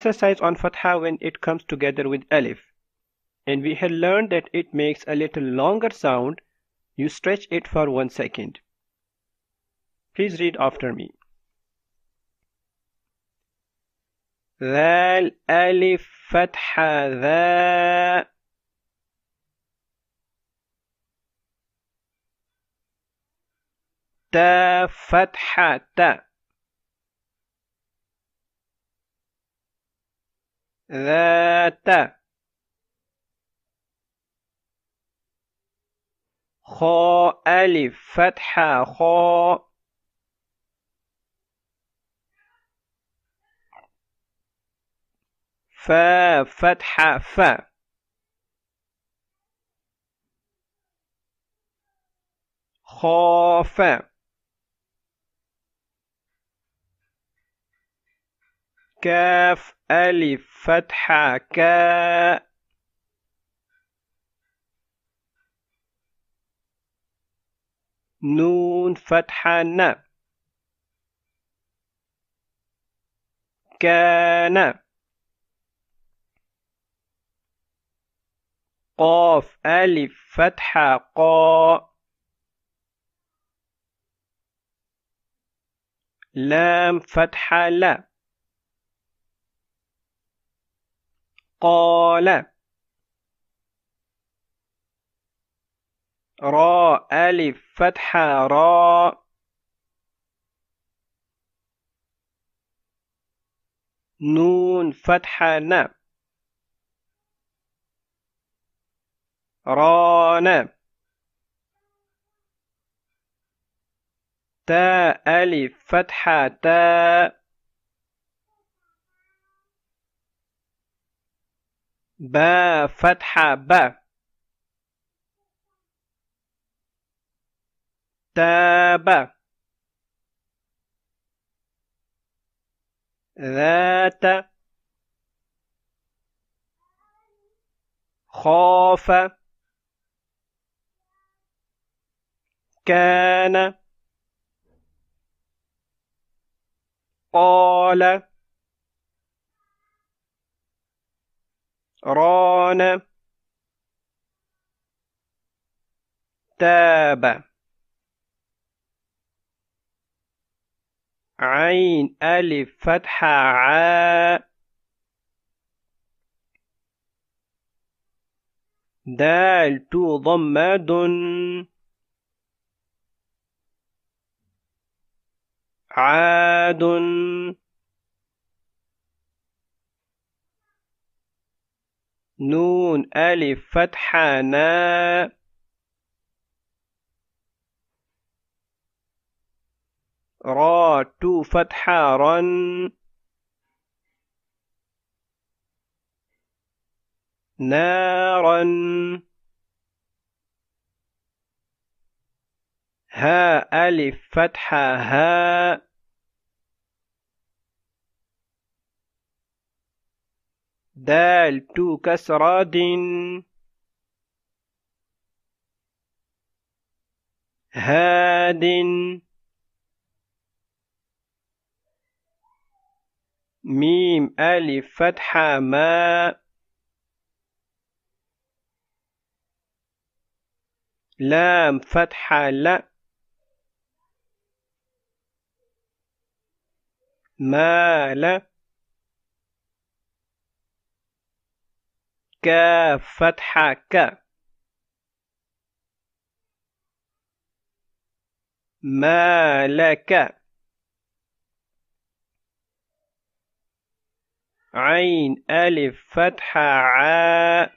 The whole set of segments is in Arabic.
exercise on fatha when it comes together with alif. And we have learned that it makes a little longer sound. You stretch it for one second. Please read after me. ذال ألف fathah ذا تا فتحة تا ذات خاء ألف فتحة خاء فا فتحة فا خاف كاف ألف فتحة كاء نون فتحة ن كان قاف ألف فتحة قاء لام فتحة لا قال را ألف فتحة را نون فتحة ن ران تاء ألف فتحة تاء با فتحة با تاب ذات خاف كان قال ران تاب عين ألف فتحة عاء دال تو ضمة عاد نون ألف فتحة ناء را تو فتحة رن نارا ها ألف فتحة ها دال كسرة هاد ميم ألف فتحة ما لام فتحة لا ما لا ك فتحة ك ما لك عين ألف فتحة ع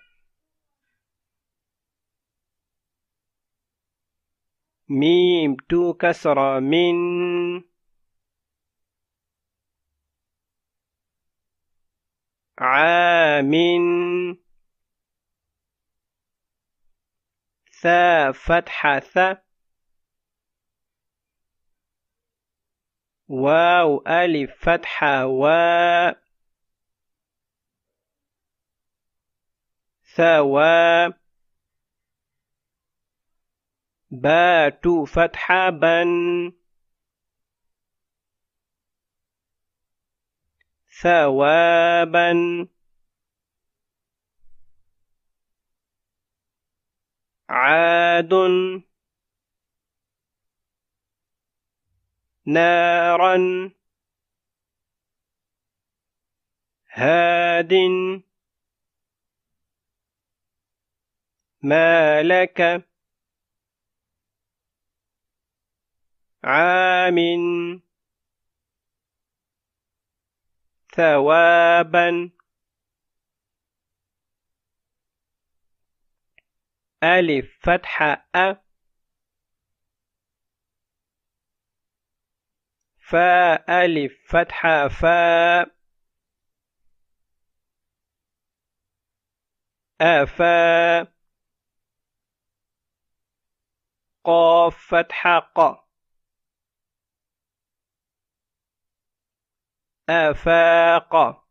ميم تو كسرة من عام ث فتحة ث واو ألف فتحة و ثواب بات فتحة بن ثوابا عاد نارا هاد ما لك عام ثوابا ألف فتحة أ فا ألف فتحة فا أفا قاف فتحة ق أفاق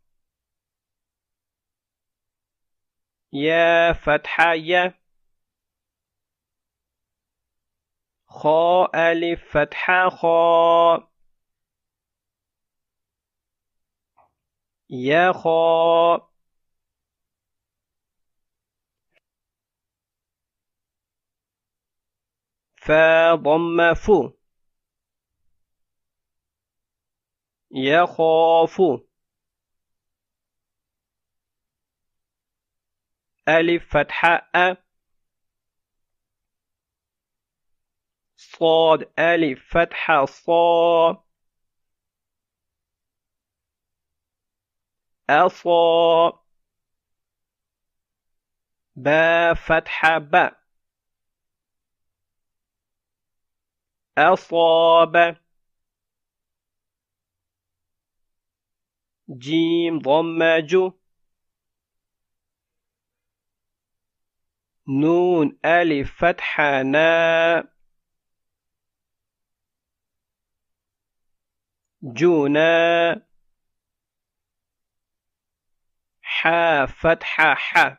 يا فتحة يا خاء ألف فتحة خاء يا خاء فا ضم فو يخاف ألف فتحة أ صاد ألف فتحة صا أصا با فتحة ب أصاب جيم ضم جو نون ألف فتحة نا جونا حا فتحة حا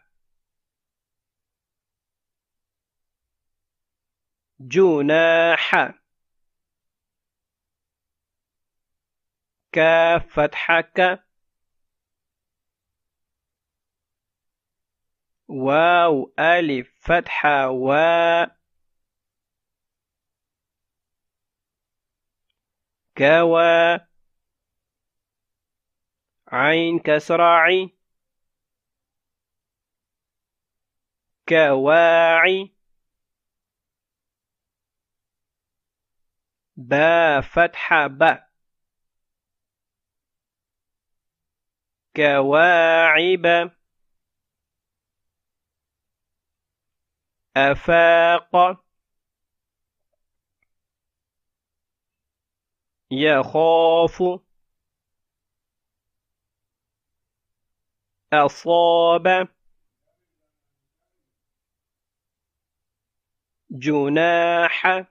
جناح ك فتحة ك واو ألف فتحة واو كوا عين عين كواعي با فتحة با كواعب أفاق يخاف أصاب جناح